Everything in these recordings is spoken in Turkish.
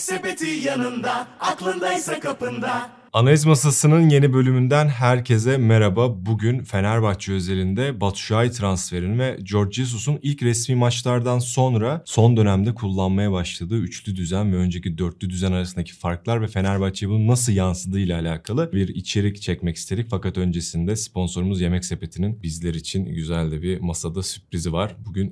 sepeti yanında, aklındaysa kapında. Analiz Masası'nın yeni bölümünden herkese merhaba. Bugün Fenerbahçe özelinde Batshuayi transferin ve George Jesus'un ilk resmi maçlardan sonra son dönemde kullanmaya başladığı üçlü düzen ve önceki dörtlü düzen arasındaki farklar ve Fenerbahçe'ye bunu nasıl yansıdığı ile alakalı bir içerik çekmek istedik. Fakat öncesinde sponsorumuz Yemek Sepeti'nin bizler için güzel de bir masada sürprizi var. Bugün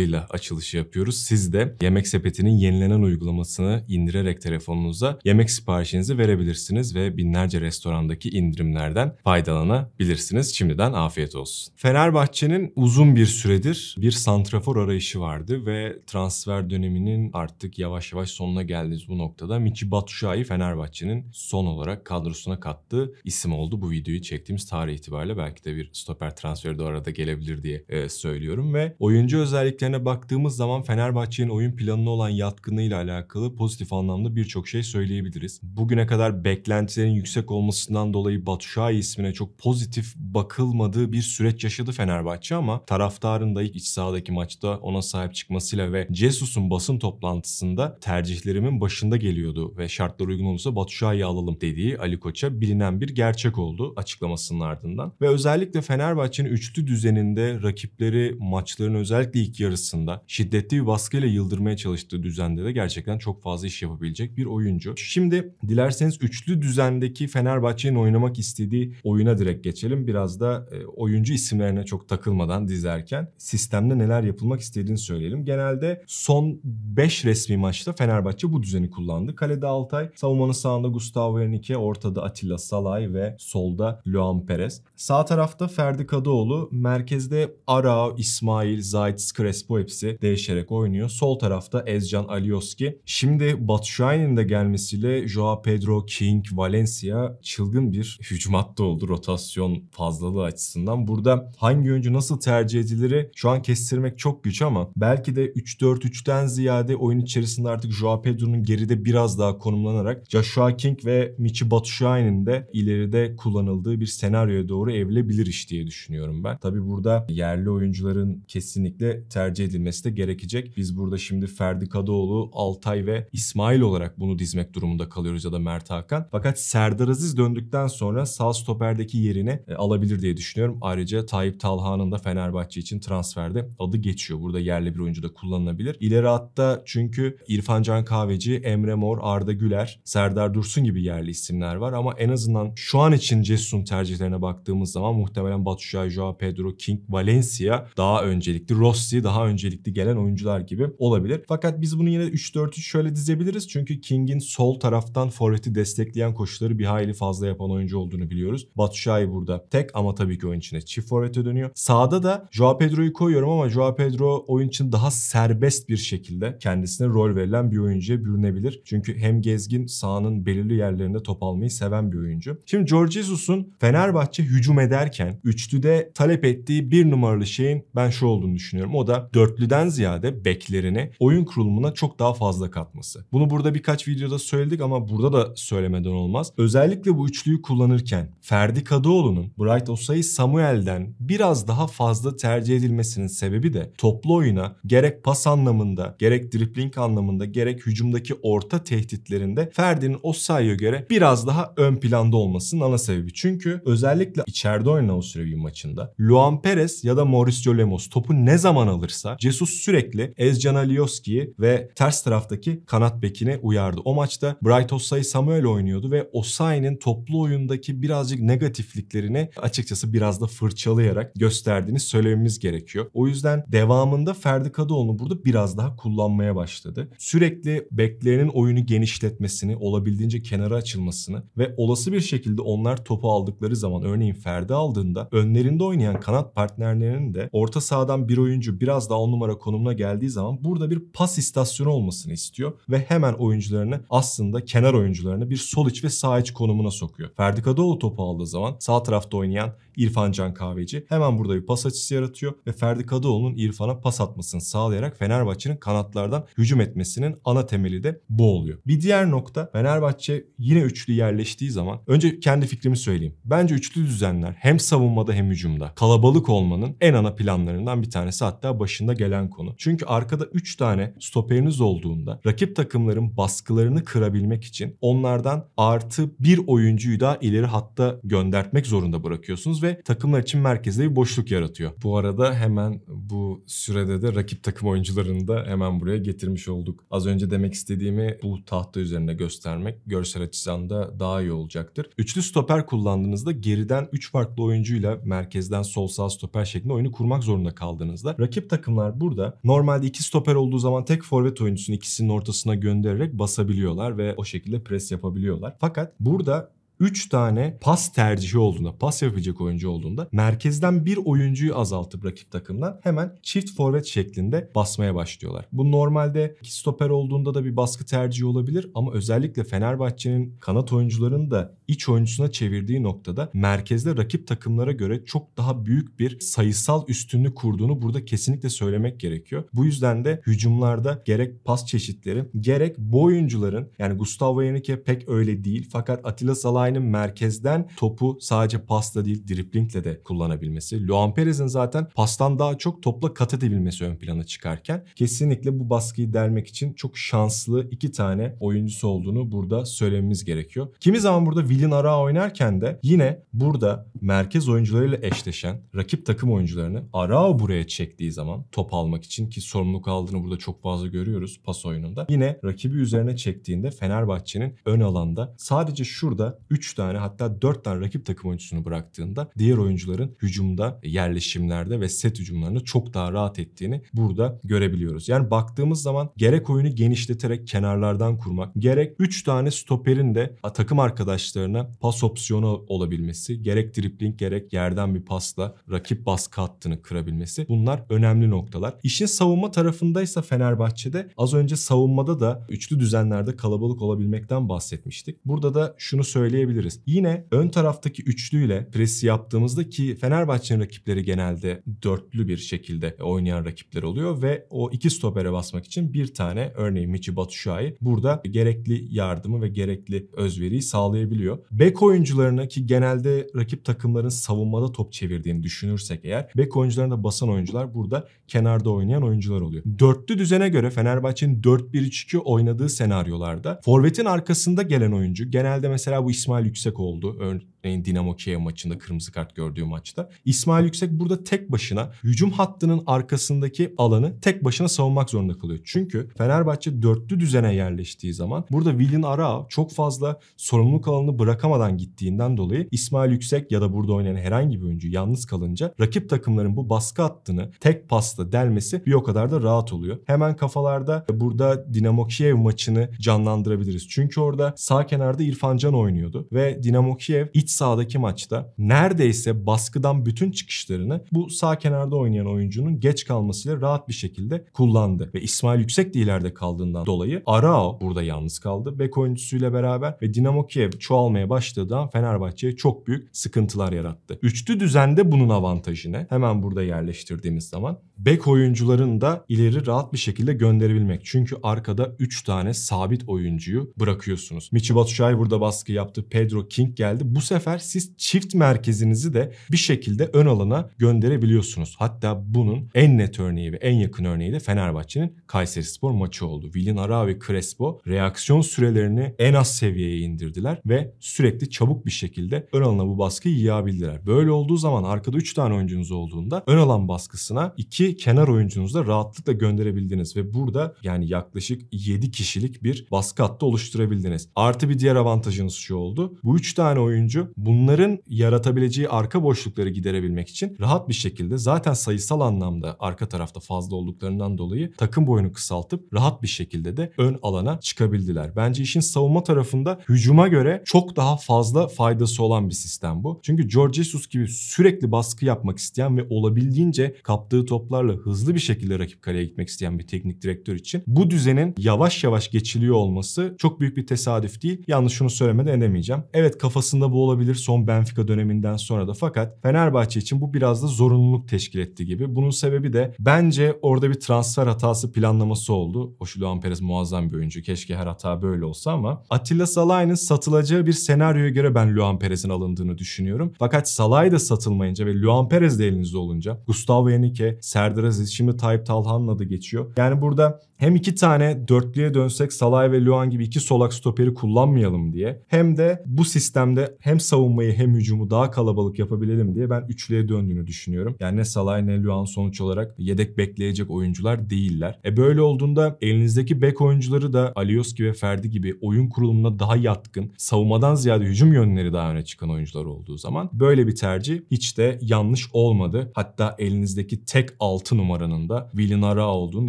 ile açılışı yapıyoruz. Siz de Yemek Sepeti'nin yenilenen uygulamasını indirerek telefonunuza yemek siparişinizi verebilirsiniz ve binlerce restorandaki indirimlerden faydalanabilirsiniz. Şimdiden afiyet olsun. Fenerbahçe'nin uzun bir süredir bir santrafor arayışı vardı ve transfer döneminin artık yavaş yavaş sonuna geldiğimiz bu noktada Michi Batuşa'yı Fenerbahçe'nin son olarak kadrosuna kattığı isim oldu. Bu videoyu çektiğimiz tarih itibariyle belki de bir stoper transferi de arada gelebilir diye e, söylüyorum ve oyuncu özelliklerine baktığımız zaman Fenerbahçe'nin oyun planına olan yatkınlığıyla alakalı pozitif anlamda birçok şey söyleyebiliriz. Bugüne kadar beklentilerin yüksek olmasından dolayı Batuşay ismine çok pozitif bakılmadığı bir süreç yaşadı Fenerbahçe ama taraftarın da ilk iç sahadaki maçta ona sahip çıkmasıyla ve Jesus'un basın toplantısında tercihlerimin başında geliyordu ve şartlar uygun olursa Batuşay'ı alalım dediği Ali Koç'a bilinen bir gerçek oldu açıklamasının ardından. Ve özellikle Fenerbahçe'nin üçlü düzeninde rakipleri maçların özellikle ilk yarısında şiddetli bir baskıyla yıldırmaya çalıştığı düzende de gerçekten çok fazla iş yapabilecek bir oyuncu. Şimdi dilerseniz üçlü düzen dönemdeki Fenerbahçe'nin oynamak istediği oyuna direkt geçelim. Biraz da e, oyuncu isimlerine çok takılmadan dizerken sistemde neler yapılmak istediğini söyleyelim. Genelde son 5 resmi maçta Fenerbahçe bu düzeni kullandı. Kalede Altay, savunmanın sağında Gustavo Henrique, ortada Atilla Salay ve solda Luan Perez. Sağ tarafta Ferdi Kadıoğlu, merkezde Arao, İsmail, Zayt, Crespo hepsi değişerek oynuyor. Sol tarafta Ezcan Alioski. Şimdi Batshuayi'nin de gelmesiyle Joao Pedro, King, Valencia Valencia çılgın bir hücumatta oldu rotasyon fazlalığı açısından. Burada hangi oyuncu nasıl tercih ediliri şu an kestirmek çok güç ama belki de 3-4-3'ten ziyade oyun içerisinde artık Joao Pedro'nun geride biraz daha konumlanarak Joshua King ve Michi Batshuayi'nin de ileride kullanıldığı bir senaryoya doğru evlenebilir iş diye düşünüyorum ben. Tabi burada yerli oyuncuların kesinlikle tercih edilmesi de gerekecek. Biz burada şimdi Ferdi Kadıoğlu, Altay ve İsmail olarak bunu dizmek durumunda kalıyoruz ya da Mert Hakan. Fakat sen Serdar Aziz döndükten sonra sağ stoperdeki yerini e, alabilir diye düşünüyorum. Ayrıca Tayyip Talha'nın da Fenerbahçe için transferde adı geçiyor. Burada yerli bir oyuncu da kullanılabilir. İleri hatta çünkü İrfan Can Kahveci, Emre Mor, Arda Güler, Serdar Dursun gibi yerli isimler var ama en azından şu an için Cessun tercihlerine baktığımız zaman muhtemelen Batshuayi, Joao Pedro, King, Valencia daha öncelikli, Rossi daha öncelikli gelen oyuncular gibi olabilir. Fakat biz bunu yine 3-4-3 şöyle dizebiliriz. Çünkü King'in sol taraftan forveti destekleyen koşulları katkıları bir hayli fazla yapan oyuncu olduğunu biliyoruz. Batshuayi burada tek ama tabii ki oyun içine çift forvete dönüyor. Sağda da Joao Pedro'yu koyuyorum ama Joao Pedro oyun için daha serbest bir şekilde kendisine rol verilen bir oyuncuya bürünebilir. Çünkü hem gezgin sahanın belirli yerlerinde top almayı seven bir oyuncu. Şimdi George Jesus'un Fenerbahçe hücum ederken üçlüde talep ettiği bir numaralı şeyin ben şu olduğunu düşünüyorum. O da dörtlüden ziyade beklerini oyun kurulumuna çok daha fazla katması. Bunu burada birkaç videoda söyledik ama burada da söylemeden olmaz. Özellikle bu üçlüyü kullanırken Ferdi Kadıoğlu'nun Bright Osa'yı Samuel'den biraz daha fazla tercih edilmesinin sebebi de toplu oyuna gerek pas anlamında, gerek dribbling anlamında, gerek hücumdaki orta tehditlerinde Ferdi'nin Osa'ya göre biraz daha ön planda olmasının ana sebebi. Çünkü özellikle içeride oynanan Avusturya maçında Luan Perez ya da Mauricio Lemos topu ne zaman alırsa Jesus sürekli Ezcan Alioski'yi ve ters taraftaki kanat bekine uyardı. O maçta Bright Osa'yı Samuel oynuyordu ve o Osayi'nin toplu oyundaki birazcık negatifliklerini açıkçası biraz da fırçalayarak gösterdiğini söylememiz gerekiyor. O yüzden devamında Ferdi Kadıoğlu burada biraz daha kullanmaya başladı. Sürekli beklerinin oyunu genişletmesini, olabildiğince kenara açılmasını ve olası bir şekilde onlar topu aldıkları zaman örneğin Ferdi aldığında önlerinde oynayan kanat partnerlerinin de orta sahadan bir oyuncu biraz daha on numara konumuna geldiği zaman burada bir pas istasyonu olmasını istiyor ve hemen oyuncularını aslında kenar oyuncularını bir sol iç ve sağ sağ iç konumuna sokuyor. Ferdi Kadıoğlu topu aldığı zaman sağ tarafta oynayan İrfan Can Kahveci hemen burada bir pas açısı yaratıyor ve Ferdi Kadıoğlu'nun İrfan'a pas atmasını sağlayarak Fenerbahçe'nin kanatlardan hücum etmesinin ana temeli de bu oluyor. Bir diğer nokta Fenerbahçe yine üçlü yerleştiği zaman önce kendi fikrimi söyleyeyim. Bence üçlü düzenler hem savunmada hem hücumda kalabalık olmanın en ana planlarından bir tanesi hatta başında gelen konu. Çünkü arkada 3 tane stoperiniz olduğunda rakip takımların baskılarını kırabilmek için onlardan artı artı bir oyuncuyu da ileri hatta göndertmek zorunda bırakıyorsunuz ve takımlar için merkezde bir boşluk yaratıyor. Bu arada hemen bu sürede de rakip takım oyuncularını da hemen buraya getirmiş olduk. Az önce demek istediğimi bu tahta üzerine göstermek görsel açıdan da daha iyi olacaktır. Üçlü stoper kullandığınızda geriden 3 farklı oyuncuyla merkezden sol sağ stoper şeklinde oyunu kurmak zorunda kaldığınızda rakip takımlar burada normalde iki stoper olduğu zaman tek forvet oyuncusunu ikisinin ortasına göndererek basabiliyorlar ve o şekilde pres yapabiliyorlar. Fakat burada 3 tane pas tercihi olduğunda, pas yapacak oyuncu olduğunda merkezden bir oyuncuyu azaltıp rakip takımdan hemen çift forvet şeklinde basmaya başlıyorlar. Bu normalde iki stoper olduğunda da bir baskı tercihi olabilir ama özellikle Fenerbahçe'nin kanat oyuncularını da iç oyuncusuna çevirdiği noktada merkezde rakip takımlara göre çok daha büyük bir sayısal üstünlük kurduğunu burada kesinlikle söylemek gerekiyor. Bu yüzden de hücumlarda gerek pas çeşitleri gerek bu oyuncuların yani Gustavo Henrique pek öyle değil fakat Atilla Salay aynı merkezden topu sadece pasta değil driplingle de kullanabilmesi. Luan Perez'in zaten pastan daha çok topla kat edebilmesi ön plana çıkarken kesinlikle bu baskıyı delmek için çok şanslı iki tane oyuncusu olduğunu burada söylememiz gerekiyor. Kimi zaman burada Willin Ara oynarken de yine burada merkez oyuncularıyla eşleşen rakip takım oyuncularını Ara buraya çektiği zaman top almak için ki sorumluluk aldığını burada çok fazla görüyoruz pas oyununda. Yine rakibi üzerine çektiğinde Fenerbahçe'nin ön alanda sadece şurada 3 3 tane hatta 4 tane rakip takım oyuncusunu bıraktığında diğer oyuncuların hücumda, yerleşimlerde ve set hücumlarını çok daha rahat ettiğini burada görebiliyoruz. Yani baktığımız zaman gerek oyunu genişleterek kenarlardan kurmak, gerek 3 tane stoperin de takım arkadaşlarına pas opsiyonu olabilmesi, gerek dripling gerek yerden bir pasla rakip baskı hattını kırabilmesi bunlar önemli noktalar. İşin savunma tarafındaysa Fenerbahçe'de az önce savunmada da üçlü düzenlerde kalabalık olabilmekten bahsetmiştik. Burada da şunu söyleyebilirim söyleyebiliriz. Yine ön taraftaki üçlüyle presi yaptığımızda ki Fenerbahçe'nin rakipleri genelde dörtlü bir şekilde oynayan rakipler oluyor ve o iki stopere basmak için bir tane örneğin Michi Batshuayi burada gerekli yardımı ve gerekli özveriyi sağlayabiliyor. Bek oyuncularına ki genelde rakip takımların savunmada top çevirdiğini düşünürsek eğer bek oyuncularına basan oyuncular burada kenarda oynayan oyuncular oluyor. Dörtlü düzene göre Fenerbahçe'nin 4-1-3-2 oynadığı senaryolarda forvetin arkasında gelen oyuncu genelde mesela bu İsmail ihtimal yüksek oldu. Dinamo Kiev maçında kırmızı kart gördüğü maçta. İsmail Yüksek burada tek başına hücum hattının arkasındaki alanı tek başına savunmak zorunda kalıyor. Çünkü Fenerbahçe dörtlü düzene yerleştiği zaman burada Willian Arao çok fazla sorumluluk alanını bırakamadan gittiğinden dolayı İsmail Yüksek ya da burada oynayan herhangi bir oyuncu yalnız kalınca rakip takımların bu baskı hattını tek pasta delmesi bir o kadar da rahat oluyor. Hemen kafalarda burada Dinamo Kiev maçını canlandırabiliriz. Çünkü orada sağ kenarda İrfan Can oynuyordu ve Dinamo Kiev iç iç sahadaki maçta neredeyse baskıdan bütün çıkışlarını bu sağ kenarda oynayan oyuncunun geç kalmasıyla rahat bir şekilde kullandı. Ve İsmail Yüksek de ileride kaldığından dolayı Arao burada yalnız kaldı. Bek oyuncusuyla beraber ve Dinamo Kiev çoğalmaya başladığı an Fenerbahçe'ye çok büyük sıkıntılar yarattı. Üçlü düzende bunun avantajını hemen burada yerleştirdiğimiz zaman bek oyuncularını da ileri rahat bir şekilde gönderebilmek. Çünkü arkada 3 tane sabit oyuncuyu bırakıyorsunuz. Michi Batshuayi burada baskı yaptı. Pedro King geldi. Bu sefer siz çift merkezinizi de bir şekilde ön alana gönderebiliyorsunuz. Hatta bunun en net örneği ve en yakın örneği de Fenerbahçe'nin Kayseri Spor maçı oldu. Willian Ara ve Crespo reaksiyon sürelerini en az seviyeye indirdiler ve sürekli çabuk bir şekilde ön alana bu baskıyı yiyebildiler. Böyle olduğu zaman arkada 3 tane oyuncunuz olduğunda ön alan baskısına 2 iki kenar oyuncunuzla rahatlıkla gönderebildiniz ve burada yani yaklaşık 7 kişilik bir baskı hattı oluşturabildiniz. Artı bir diğer avantajınız şu oldu. Bu 3 tane oyuncu bunların yaratabileceği arka boşlukları giderebilmek için rahat bir şekilde zaten sayısal anlamda arka tarafta fazla olduklarından dolayı takım boyunu kısaltıp rahat bir şekilde de ön alana çıkabildiler. Bence işin savunma tarafında hücuma göre çok daha fazla faydası olan bir sistem bu. Çünkü George Jesus gibi sürekli baskı yapmak isteyen ve olabildiğince kaptığı toplar paslarla hızlı bir şekilde rakip kaleye gitmek isteyen bir teknik direktör için bu düzenin yavaş yavaş geçiliyor olması çok büyük bir tesadüf değil. Yalnız şunu söylemeden edemeyeceğim. Evet kafasında bu olabilir son Benfica döneminden sonra da fakat Fenerbahçe için bu biraz da zorunluluk teşkil etti gibi. Bunun sebebi de bence orada bir transfer hatası planlaması oldu. Oşuluan Perez muazzam bir oyuncu. Keşke her hata böyle olsa ama Atilla Salah'ın satılacağı bir senaryoya göre ben Luan Perez'in alındığını düşünüyorum. Fakat Salay da satılmayınca ve Luan Perez de elinizde olunca Gustavo Henrique, Ser Serdar Aziz, şimdi Tayyip Talhan'la da geçiyor. Yani burada hem iki tane dörtlüye dönsek Salay ve Luan gibi iki solak stoperi kullanmayalım diye hem de bu sistemde hem savunmayı hem hücumu daha kalabalık yapabilelim diye ben üçlüye döndüğünü düşünüyorum. Yani ne Salay ne Luan sonuç olarak yedek bekleyecek oyuncular değiller. E böyle olduğunda elinizdeki bek oyuncuları da Alioski ve Ferdi gibi oyun kurulumuna daha yatkın, savunmadan ziyade hücum yönleri daha öne çıkan oyuncular olduğu zaman böyle bir tercih hiç de yanlış olmadı. Hatta elinizdeki tek altı numaranın da Villinara olduğunu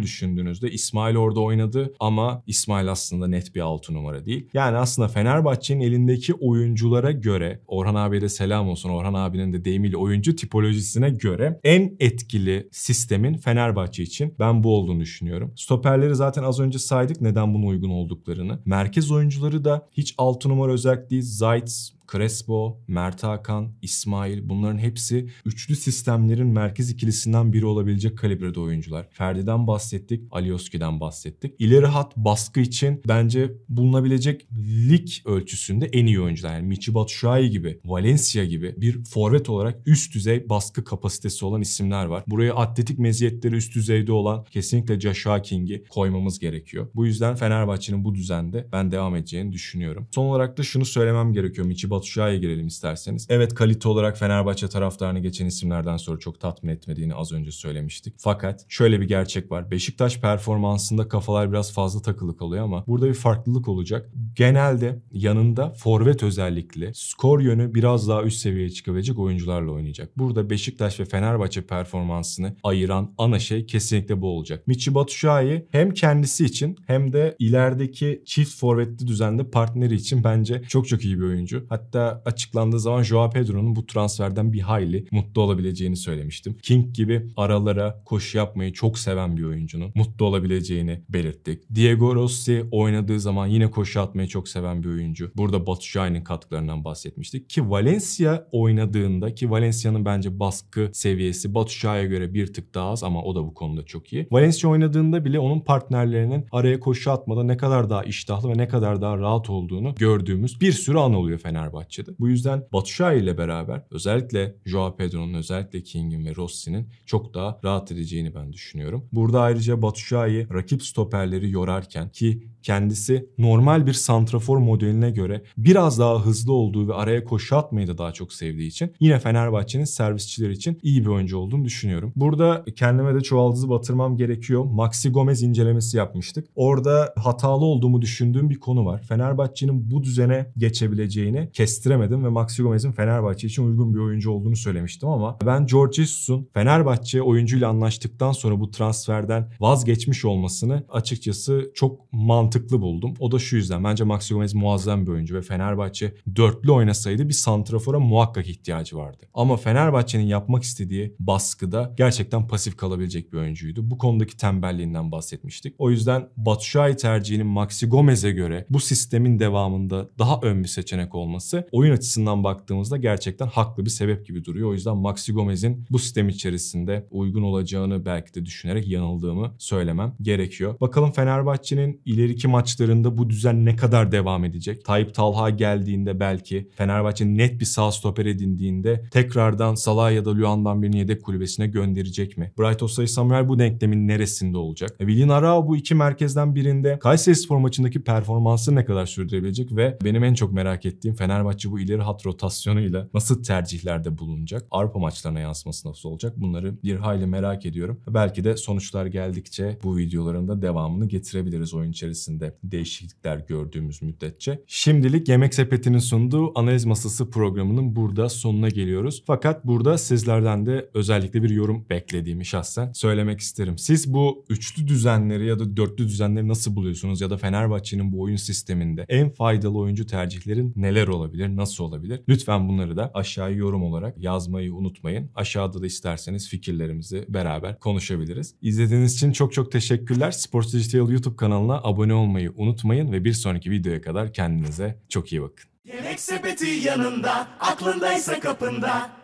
düşündüğünüzde İsmail İsmail orada oynadı ama İsmail aslında net bir 6 numara değil. Yani aslında Fenerbahçe'nin elindeki oyunculara göre Orhan abiye de selam olsun Orhan abinin de deyimiyle oyuncu tipolojisine göre en etkili sistemin Fenerbahçe için ben bu olduğunu düşünüyorum. Stoperleri zaten az önce saydık neden buna uygun olduklarını. Merkez oyuncuları da hiç 6 numara özellik değil. Zayt. Crespo, Mert Hakan, İsmail bunların hepsi üçlü sistemlerin merkez ikilisinden biri olabilecek kalibrede oyuncular. Ferdi'den bahsettik, Alioski'den bahsettik. İleri hat baskı için bence bulunabilecek lig ölçüsünde en iyi oyuncular. Yani Michi Batshuayi gibi, Valencia gibi bir forvet olarak üst düzey baskı kapasitesi olan isimler var. Buraya atletik meziyetleri üst düzeyde olan kesinlikle Joshua King'i koymamız gerekiyor. Bu yüzden Fenerbahçe'nin bu düzende ben devam edeceğini düşünüyorum. Son olarak da şunu söylemem gerekiyor Michi Batshuayi Batu Şah'a girelim isterseniz. Evet kalite olarak Fenerbahçe taraftarını geçen isimlerden sonra çok tatmin etmediğini az önce söylemiştik. Fakat şöyle bir gerçek var. Beşiktaş performansında kafalar biraz fazla takılı kalıyor ama burada bir farklılık olacak genelde yanında forvet özellikle skor yönü biraz daha üst seviyeye çıkabilecek oyuncularla oynayacak. Burada Beşiktaş ve Fenerbahçe performansını ayıran ana şey kesinlikle bu olacak. Michi Batshuayi hem kendisi için hem de ilerideki çift forvetli düzende partneri için bence çok çok iyi bir oyuncu. Hatta açıklandığı zaman Joao Pedro'nun bu transferden bir hayli mutlu olabileceğini söylemiştim. King gibi aralara koşu yapmayı çok seven bir oyuncunun mutlu olabileceğini belirttik. Diego Rossi oynadığı zaman yine koşu atmayı etmeyi çok seven bir oyuncu. Burada Batu Şahin'in katkılarından bahsetmiştik. Ki Valencia oynadığında ki Valencia'nın bence baskı seviyesi Batu Şahin'e göre bir tık daha az ama o da bu konuda çok iyi. Valencia oynadığında bile onun partnerlerinin araya koşu atmada ne kadar daha iştahlı ve ne kadar daha rahat olduğunu gördüğümüz bir sürü an oluyor Fenerbahçe'de. Bu yüzden Batu Şahin ile beraber özellikle Joao Pedro'nun özellikle King'in ve Rossi'nin çok daha rahat edeceğini ben düşünüyorum. Burada ayrıca Batu Şahin rakip stoperleri yorarken ki kendisi normal bir santrafor modeline göre biraz daha hızlı olduğu ve araya koşu atmayı da daha çok sevdiği için yine Fenerbahçe'nin servisçiler için iyi bir oyuncu olduğunu düşünüyorum. Burada kendime de çuvaldızı batırmam gerekiyor. Maxi Gomez incelemesi yapmıştık. Orada hatalı olduğumu düşündüğüm bir konu var. Fenerbahçe'nin bu düzene geçebileceğini kestiremedim ve Maxi Gomez'in Fenerbahçe için uygun bir oyuncu olduğunu söylemiştim ama ben George Jesus'un Fenerbahçe oyuncuyla anlaştıktan sonra bu transferden vazgeçmiş olmasını açıkçası çok mantıklı buldum. O da şu yüzden bence Bence Maxi Gomez muazzam bir oyuncu ve Fenerbahçe dörtlü oynasaydı bir santrafora muhakkak ihtiyacı vardı. Ama Fenerbahçe'nin yapmak istediği baskıda gerçekten pasif kalabilecek bir oyuncuydu. Bu konudaki tembelliğinden bahsetmiştik. O yüzden Batshuayi tercihinin Maxi Gomez'e göre bu sistemin devamında daha ön bir seçenek olması oyun açısından baktığımızda gerçekten haklı bir sebep gibi duruyor. O yüzden Maxi Gomez'in bu sistem içerisinde uygun olacağını belki de düşünerek yanıldığımı söylemem gerekiyor. Bakalım Fenerbahçe'nin ileriki maçlarında bu düzen ne kadar kadar devam edecek? Tayyip Talha geldiğinde belki Fenerbahçe net bir sağ stoper edindiğinde tekrardan Salah ya da Luan'dan birini yedek kulübesine gönderecek mi? Bright Osay Samuel bu denklemin neresinde olacak? E, Willian Arao bu iki merkezden birinde Kayseri Spor maçındaki performansı ne kadar sürdürebilecek ve benim en çok merak ettiğim Fenerbahçe bu ileri hat rotasyonuyla nasıl tercihlerde bulunacak? Avrupa maçlarına yansıması nasıl olacak? Bunları bir hayli merak ediyorum. Belki de sonuçlar geldikçe bu videoların da devamını getirebiliriz oyun içerisinde değişiklikler gördüğüm gördüğümüz müddetçe. Şimdilik Yemek Sepeti'nin sunduğu analiz masası programının burada sonuna geliyoruz. Fakat burada sizlerden de özellikle bir yorum beklediğimi şahsen söylemek isterim. Siz bu üçlü düzenleri ya da dörtlü düzenleri nasıl buluyorsunuz ya da Fenerbahçe'nin bu oyun sisteminde en faydalı oyuncu tercihlerin neler olabilir, nasıl olabilir? Lütfen bunları da aşağıya yorum olarak yazmayı unutmayın. Aşağıda da isterseniz fikirlerimizi beraber konuşabiliriz. İzlediğiniz için çok çok teşekkürler. Sports Digital YouTube kanalına abone olmayı unutmayın ve bir sonraki videoya kadar kendinize çok iyi bakın. Yemek sepeti yanında, aklındaysa kapında.